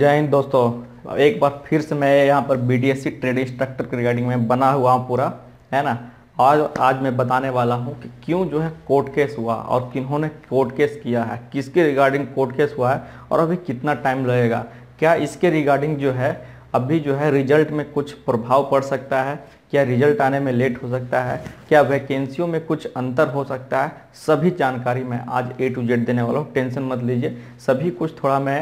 जय हिंद दोस्तों एक बार फिर से मैं यहाँ पर B D S C trade instructor के रिगार्डिंग में बना हुआ हूँ पूरा है ना आज आज मैं बताने वाला हूँ कि क्यों जो है कोर्ट केस हुआ और किन्होंने कोर्ट केस किया है किसके रिगार्डिंग कोर्ट केस हुआ है और अभी कितना टाइम लगेगा क्या इसके रिगार्डिंग जो है अभी जो है रिजल्ट में कुछ प्रभाव पड़ सकता है क्या रिजल्ट आने में लेट हो सकता है क्या वैकेंसियों में कुछ अंतर हो सकता है सभी जानकारी मैं आज ए टू जेड देने वाला हूँ टेंशन मत लीजिए सभी कुछ थोड़ा मैं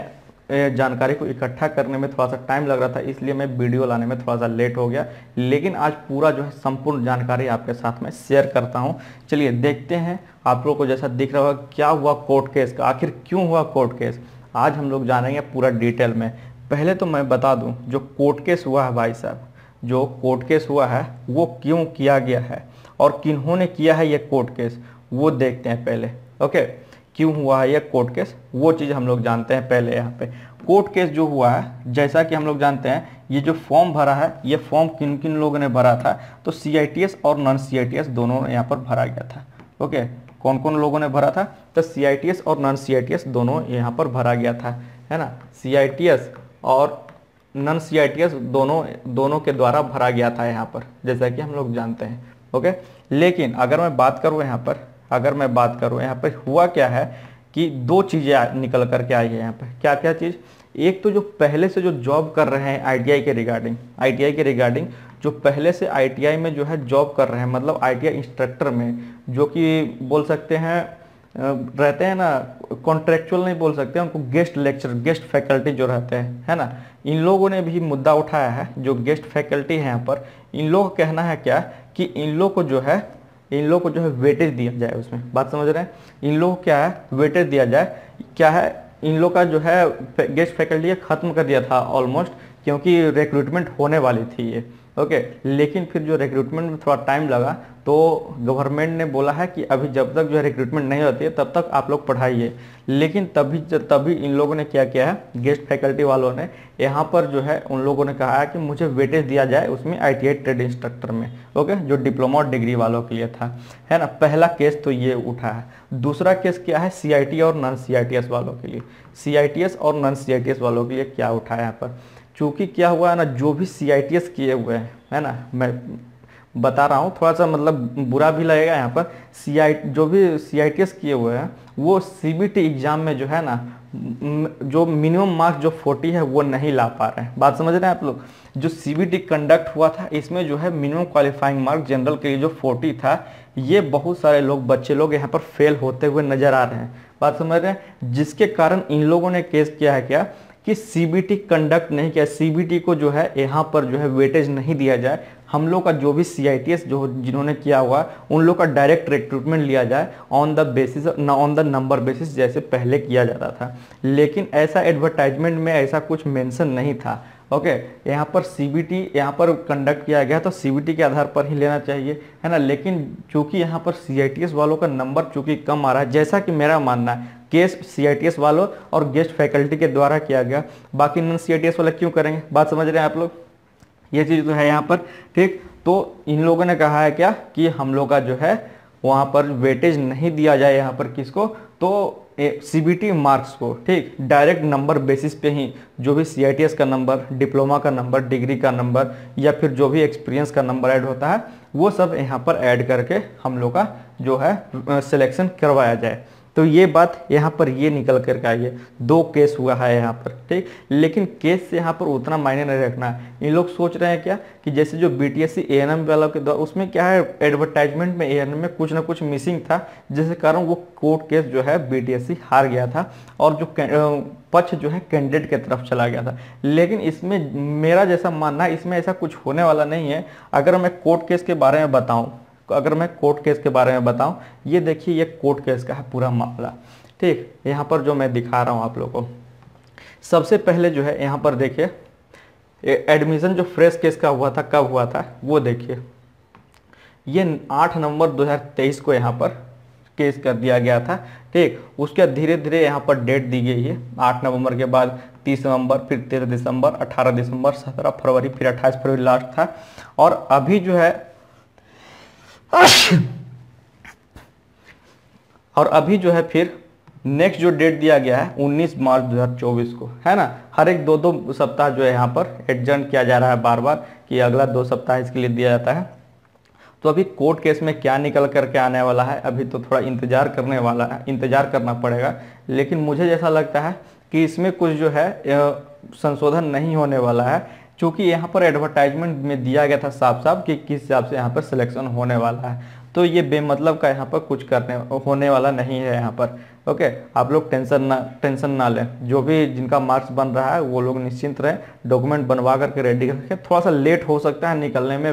जानकारी को इकट्ठा करने में थोड़ा सा टाइम लग रहा था इसलिए मैं वीडियो लाने में थोड़ा सा लेट हो गया लेकिन आज पूरा जो है संपूर्ण जानकारी आपके साथ में शेयर करता हूँ चलिए देखते हैं आप लोग को जैसा दिख रहा होगा क्या हुआ कोर्ट केस का आखिर क्यों हुआ कोर्ट केस आज हम लोग जानेंगे पूरा डिटेल में पहले तो मैं बता दूँ जो कोर्ट केस हुआ है भाई साहब जो कोर्ट केस हुआ है वो क्यों किया गया है और किन्होंने किया है ये कोर्ट केस वो देखते हैं पहले ओके क्यों हुआ है यह कोर्ट केस वो चीज़ हम लोग जानते हैं पहले यहाँ पे कोर्ट केस जो हुआ है जैसा कि हम लोग जानते हैं ये जो फॉर्म भरा है ये फॉर्म किन किन लोगों ने भरा था तो सी और नॉन सी दोनों यहाँ पर भरा गया था ओके कौन कौन लोगों ने भरा था तो सी और नॉन सी दोनों यहाँ पर भरा गया था है ना सी और नॉन सी दोनों दोनों के द्वारा भरा गया था यहाँ पर जैसा कि हम लोग जानते हैं ओके लेकिन अगर मैं बात करूँ यहाँ पर अगर मैं बात करूँ यहाँ पर हुआ क्या है कि दो चीज़ें निकल करके आई है यहाँ पर क्या क्या चीज़ एक तो जो पहले से जो जॉब कर रहे हैं आईटीआई के रिगार्डिंग आईटीआई के रिगार्डिंग जो पहले से आईटीआई में जो है जॉब कर रहे हैं मतलब आईटीआई इंस्ट्रक्टर में जो कि बोल सकते हैं रहते हैं ना कॉन्ट्रेक्चुअल नहीं बोल सकते उनको गेस्ट लेक्चर गेस्ट फैकल्टी जो रहते हैं है ना इन लोगों ने भी मुद्दा उठाया है जो गेस्ट फैकल्टी है यहाँ पर इन लोग कहना है क्या कि इन लोग को जो है इन लोग को जो है वेटेज दिया जाए उसमें बात समझ रहे हैं इन लोग को क्या है वेटेज दिया जाए क्या है इन लोग का जो है गेस्ट फैकल्टी खत्म कर दिया था ऑलमोस्ट क्योंकि रिक्रूटमेंट होने वाली थी ये ओके लेकिन फिर जो रिक्रूटमेंट में थोड़ा टाइम लगा तो गवर्नमेंट ने बोला है कि अभी जब तक जो है रिक्रूटमेंट नहीं होती है तब तक आप लोग पढ़ाइए लेकिन तभी तभी इन लोगों ने क्या किया है गेस्ट फैकल्टी वालों ने यहाँ पर जो है उन लोगों ने कहा है कि मुझे वेटेज दिया जाए उसमें आई ट्रेड इंस्ट्रक्टर में ओके जो डिप्लोमा और डिग्री वालों के लिए था है ना पहला केस तो ये उठा है दूसरा केस क्या है सी और नॉन सी वालों के लिए सी और नॉन सी वालों के लिए क्या उठा है यहाँ पर चूँकि क्या हुआ है ना जो भी सी किए हुए हैं है ना मैं बता रहा हूँ थोड़ा सा मतलब बुरा भी लगेगा यहाँ पर सी आई जो भी सी आई टी एस किए हुए हैं वो सी बी टी एग्ज़ाम में जो है ना जो मिनिमम मार्क्स जो 40 है वो नहीं ला पा रहे हैं बात समझ रहे हैं आप लोग जो सी बी टी कंडक्ट हुआ था इसमें जो है मिनिमम क्वालिफाइंग मार्क जनरल के लिए जो 40 था ये बहुत सारे लोग बच्चे लोग यहाँ पर फेल होते हुए नज़र आ रहे हैं बात समझ रहे हैं जिसके कारण इन लोगों ने केस किया है क्या कि सीबीटी कंडक्ट नहीं किया सीबीटी को जो है यहाँ पर जो है वेटेज नहीं दिया जाए हम लोग का जो भी सी जो जिन्होंने किया हुआ है उन लोग का डायरेक्ट रिक्रूटमेंट लिया जाए on the basis on the number basis जैसे पहले किया जाता था लेकिन ऐसा एडवर्टाइजमेंट में ऐसा कुछ मेंशन नहीं था ओके यहाँ पर सीबीटी यहाँ पर कंडक्ट किया गया तो सीबीटी के आधार पर ही लेना चाहिए है ना लेकिन चूंकि यहाँ पर सीआईटीएस वालों का नंबर चूंकि कम आ रहा है जैसा कि मेरा मानना है केस सीआईटीएस वालों और गेस्ट फैकल्टी के द्वारा किया गया बाकी नॉन एस वाले क्यों करेंगे बात समझ रहे हैं आप लोग ये चीज़ तो है यहाँ पर ठीक तो इन लोगों ने कहा है क्या कि हम लोग का जो है वहाँ पर वेटेज नहीं दिया जाए यहाँ पर किसको तो सी मार्क्स को ठीक डायरेक्ट नंबर बेसिस पे ही जो भी सी का नंबर डिप्लोमा का नंबर डिग्री का नंबर या फिर जो भी एक्सपीरियंस का नंबर ऐड होता है वो सब यहाँ पर ऐड करके हम लोग का जो है सिलेक्शन करवाया जाए तो ये बात यहाँ पर ये निकल कर आई है दो केस हुआ है यहाँ पर ठीक लेकिन केस से यहाँ पर उतना मायने नहीं रखना है इन लोग सोच रहे हैं क्या कि जैसे जो B T S C A N M के द्वारा उसमें क्या है एडवर्टाइजमेंट में ए एन एम में कुछ ना कुछ मिसिंग था जिसके कारण वो कोर्ट केस जो है बी टी एस सी हार गया था और जो पक्ष जो है कैंडिडेट की तरफ चला गया था लेकिन इसमें मेरा जैसा मानना है इसमें ऐसा कुछ होने वाला नहीं है अगर मैं कोर्ट केस के बारे में बताऊँ अगर मैं कोर्ट केस के बारे में बताऊँ ये देखिए ये कोर्ट केस का है पूरा मामला ठीक यहाँ पर जो मैं दिखा रहा हूँ आप लोग को सबसे पहले जो है यहाँ पर देखिए एडमिशन जो फ्रेश केस का हुआ था कब हुआ था वो देखिए ये 8 नवंबर 2023 को यहाँ पर केस कर दिया गया था ठीक उसके धीरे धीरे यहाँ पर डेट दी गई है 8 नवंबर के बाद 30 नवंबर फिर 13 दिसंबर 18 दिसंबर 17 फरवरी फिर 28 फरवरी लास्ट था और अभी जो है और अभी जो है फिर नेक्स्ट जो डेट दिया गया है 19 मार्च 2024 को है ना हर एक दो दो सप्ताह जो है यहाँ पर एडजेंट किया जा रहा है बार बार कि अगला दो सप्ताह इसके लिए दिया जाता है तो अभी कोर्ट केस में क्या निकल करके आने वाला है अभी तो थोड़ा इंतजार करने वाला है इंतजार करना पड़ेगा लेकिन मुझे जैसा लगता है कि इसमें कुछ जो है संशोधन नहीं होने वाला है चूँकि यहाँ पर एडवर्टाइजमेंट में दिया गया था साफ साफ कि किस हिसाब से यहाँ पर सिलेक्शन होने वाला है तो ये बेमतलब का यहाँ पर कुछ करने होने वाला नहीं है यहाँ पर ओके आप लोग टेंशन ना टेंशन ना लें जो भी जिनका मार्क्स बन रहा है वो लोग निश्चिंत रहें डॉक्यूमेंट बनवा करके रेडी करके थोड़ा सा लेट हो सकता है निकलने में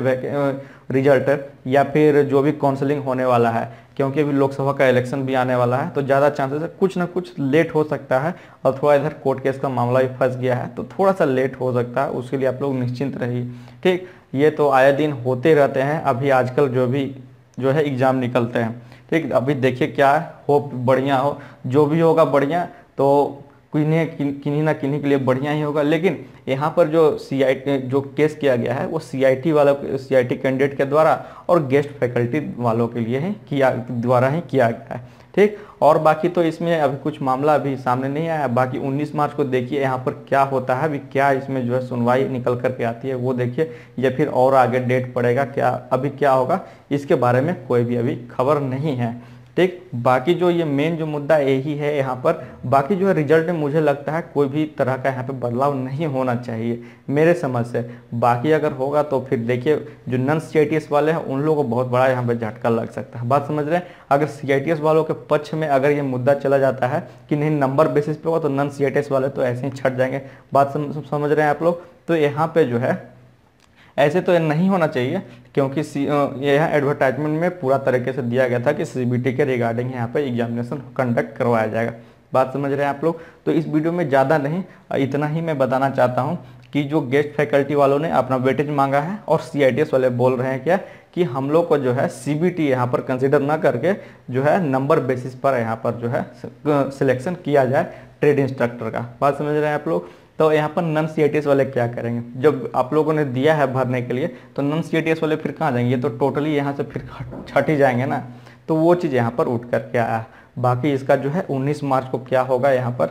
रिजल्ट या फिर जो भी काउंसलिंग होने वाला है क्योंकि अभी लोकसभा का इलेक्शन भी आने वाला है तो ज़्यादा चांसेस है कुछ ना कुछ लेट हो सकता है और थोड़ा इधर कोर्ट केस का मामला भी फंस गया है तो थोड़ा सा लेट हो सकता है उसके लिए आप लोग निश्चिंत रहिए ठीक ये तो आए दिन होते रहते हैं अभी आजकल जो भी जो है एग्ज़ाम निकलते हैं ठीक अभी देखिए क्या है होप बढ़िया हो जो भी होगा बढ़िया तो किन्हीं किन्हीं ना किन्हीं के लिए बढ़िया ही होगा लेकिन यहाँ पर जो सी जो केस किया गया है वो सी वाला सी कैंडिडेट के द्वारा और गेस्ट फैकल्टी वालों के लिए ही किया द्वारा ही किया गया है ठीक और बाकी तो इसमें अभी कुछ मामला अभी सामने नहीं आया बाकी 19 मार्च को देखिए यहाँ पर क्या होता है अभी क्या इसमें जो है सुनवाई निकल करके आती है वो देखिए या फिर और आगे डेट पड़ेगा क्या अभी क्या होगा इसके बारे में कोई भी अभी खबर नहीं है ठीक बाकी जो ये मेन जो मुद्दा यही है यहाँ पर बाकी जो है रिजल्ट में मुझे लगता है कोई भी तरह का यहाँ पे बदलाव नहीं होना चाहिए मेरे समझ से बाकी अगर होगा तो फिर देखिए जो नन सी वाले हैं उन लोगों को बहुत बड़ा यहाँ पे झटका लग सकता है बात समझ रहे हैं अगर सी वालों के पक्ष में अगर ये मुद्दा चला जाता है कि नहीं नंबर बेसिस पे होगा तो नन सी वाले तो ऐसे ही छट जाएंगे बात समझ रहे हैं आप लोग तो यहाँ पे जो है ऐसे तो नहीं होना चाहिए क्योंकि यह एडवर्टाइजमेंट में पूरा तरीके से दिया गया था कि सी के रिगार्डिंग यहाँ पर एग्जामिनेशन कंडक्ट करवाया जाएगा बात समझ रहे हैं आप लोग तो इस वीडियो में ज़्यादा नहीं इतना ही मैं बताना चाहता हूँ कि जो गेस्ट फैकल्टी वालों ने अपना वेटेज मांगा है और सी वाले बोल रहे हैं क्या कि हम लोग को जो है सी बी टी यहाँ पर कंसिडर ना करके जो है नंबर बेसिस पर यहाँ पर जो है सिलेक्शन किया जाए ट्रेड इंस्ट्रक्टर का बात समझ रहे हैं आप लोग तो यहाँ पर नन सी वाले क्या करेंगे जब आप लोगों ने दिया है भरने के लिए तो नन सी वाले फिर कहाँ जाएंगे तो टोटली यहाँ से फिर छट ही जाएंगे ना तो वो चीज़ यहाँ पर उठ करके आया बाकी इसका जो है 19 मार्च को क्या होगा यहाँ पर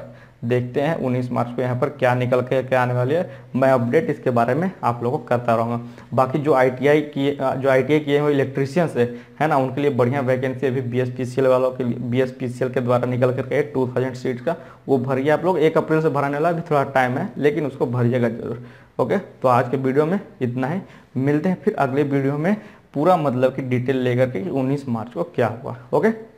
देखते हैं 19 मार्च को यहाँ पर क्या निकल के क्या आने वाली है मैं अपडेट इसके बारे में आप लोगों को करता रहूँगा बाकी जो आई टी आई किए जो आई टी आई किए हुए इलेक्ट्रीशियंस है है ना उनके लिए बढ़िया वैकेंसी अभी B S P C L वालों के लिए B S P C L के द्वारा निकल करके टू थाउजेंड सीट का वो भरिए आप लोग एक अप्रैल से भराने वाला अभी थोड़ा टाइम है लेकिन उसको भरिएगा जरूर ओके तो आज के वीडियो में इतना ही मिलते हैं फिर अगले वीडियो में पूरा मतलब कि डिटेल लेकर के उन्नीस मार्च को क्या हुआ ओके